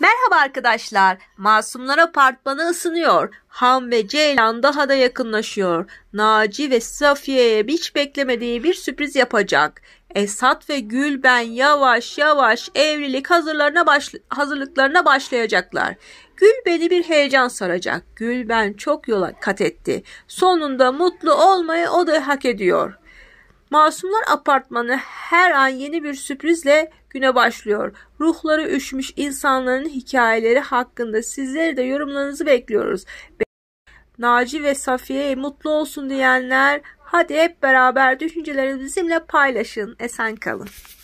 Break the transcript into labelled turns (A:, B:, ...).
A: Merhaba arkadaşlar. Masumlar apartmanı ısınıyor. Ham ve Ceylan daha da yakınlaşıyor. Naci ve Safiye'ye hiç beklemediği bir sürpriz yapacak. Esat ve Gülben yavaş yavaş evlilik hazırlarına başl hazırlıklarına başlayacaklar. Gülben'i bir heyecan saracak. Gülben çok yola kat etti. Sonunda mutlu olmayı o da hak ediyor. Masumlar Apartmanı her an yeni bir sürprizle güne başlıyor. Ruhları üşmüş insanların hikayeleri hakkında sizleri de yorumlarınızı bekliyoruz. Naci ve Safiye mutlu olsun diyenler hadi hep beraber düşüncelerinizi bizimle paylaşın. Esen kalın.